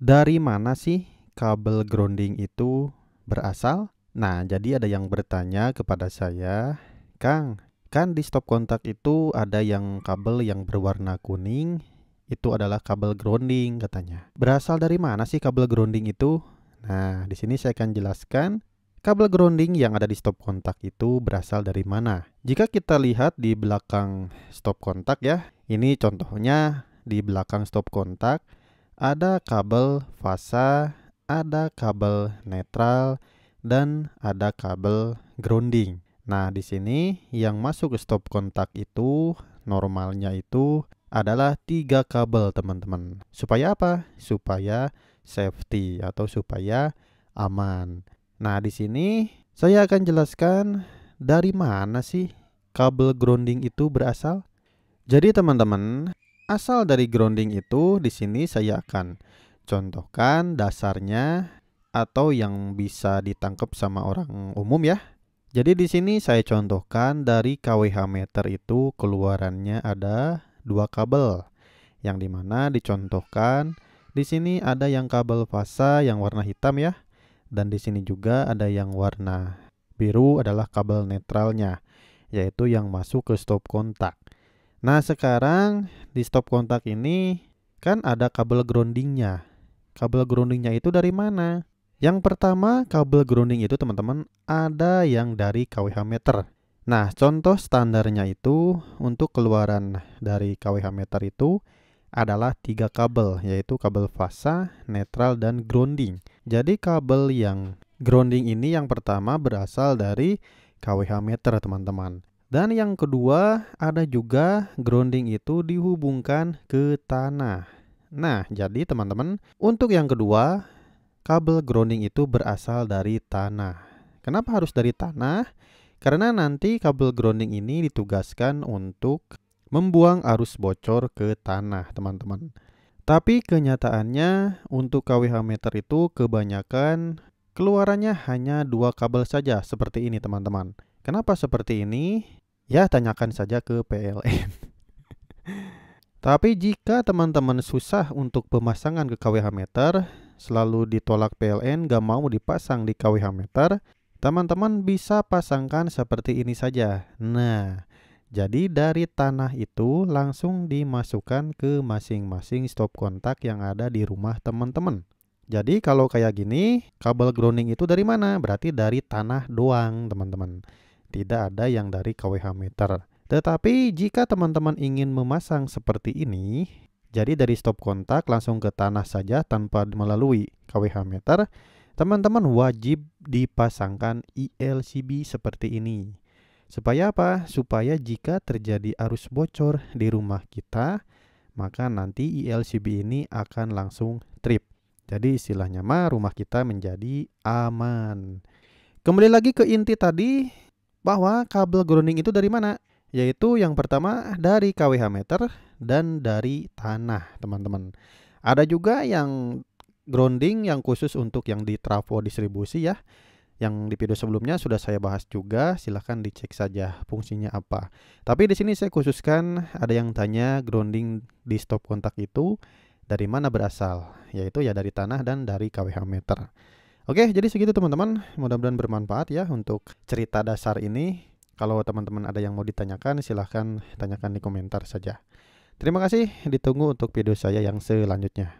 dari mana sih kabel grounding itu berasal? Nah, jadi ada yang bertanya kepada saya, Kang, kan di stop kontak itu ada yang kabel yang berwarna kuning, itu adalah kabel grounding katanya. Berasal dari mana sih kabel grounding itu? Nah, di sini saya akan jelaskan kabel grounding yang ada di stop kontak itu berasal dari mana. Jika kita lihat di belakang stop kontak ya, ini contohnya di belakang stop kontak, ada kabel fasa, ada kabel netral, dan ada kabel grounding. Nah, di sini yang masuk stop kontak itu normalnya itu adalah tiga kabel, teman-teman. Supaya apa? Supaya safety atau supaya aman. Nah, di sini saya akan jelaskan dari mana sih kabel grounding itu berasal. Jadi, teman-teman, Asal dari grounding itu di sini saya akan contohkan dasarnya atau yang bisa ditangkap sama orang umum ya. Jadi di sini saya contohkan dari KWH meter itu keluarannya ada dua kabel yang dimana dicontohkan di sini ada yang kabel fasa yang warna hitam ya dan di sini juga ada yang warna biru adalah kabel netralnya yaitu yang masuk ke stop kontak. Nah sekarang di stop kontak ini kan ada kabel groundingnya. Kabel groundingnya itu dari mana? Yang pertama kabel grounding itu teman-teman ada yang dari KWH meter. Nah contoh standarnya itu untuk keluaran dari KWH meter itu adalah tiga kabel yaitu kabel fasa, netral, dan grounding. Jadi kabel yang grounding ini yang pertama berasal dari KWH meter teman-teman. Dan yang kedua, ada juga grounding itu dihubungkan ke tanah. Nah, jadi teman-teman, untuk yang kedua, kabel grounding itu berasal dari tanah. Kenapa harus dari tanah? Karena nanti kabel grounding ini ditugaskan untuk membuang arus bocor ke tanah, teman-teman. Tapi kenyataannya untuk KWH meter itu kebanyakan keluarannya hanya dua kabel saja seperti ini, teman-teman. Kenapa seperti ini? Ya, tanyakan saja ke PLN. Tapi jika teman-teman susah untuk pemasangan ke KWH meter, selalu ditolak PLN gak mau dipasang di KWH meter, teman-teman bisa pasangkan seperti ini saja. Nah, jadi dari tanah itu langsung dimasukkan ke masing-masing stop kontak yang ada di rumah teman-teman. Jadi kalau kayak gini, kabel grounding itu dari mana? Berarti dari tanah doang, teman-teman tidak ada yang dari kWh meter. Tetapi jika teman-teman ingin memasang seperti ini, jadi dari stop kontak langsung ke tanah saja tanpa melalui kWh meter, teman-teman wajib dipasangkan ILCB seperti ini. Supaya apa? Supaya jika terjadi arus bocor di rumah kita, maka nanti ILCB ini akan langsung trip. Jadi istilahnya mah rumah kita menjadi aman. Kembali lagi ke inti tadi, bahwa kabel grounding itu dari mana? Yaitu yang pertama dari kWh meter dan dari tanah, teman-teman. Ada juga yang grounding yang khusus untuk yang di trafo distribusi ya. Yang di video sebelumnya sudah saya bahas juga, silahkan dicek saja fungsinya apa. Tapi di sini saya khususkan ada yang tanya grounding di stop kontak itu dari mana berasal, yaitu ya dari tanah dan dari kWh meter. Oke, jadi segitu teman-teman. Mudah-mudahan bermanfaat ya untuk cerita dasar ini. Kalau teman-teman ada yang mau ditanyakan, silahkan tanyakan di komentar saja. Terima kasih, ditunggu untuk video saya yang selanjutnya.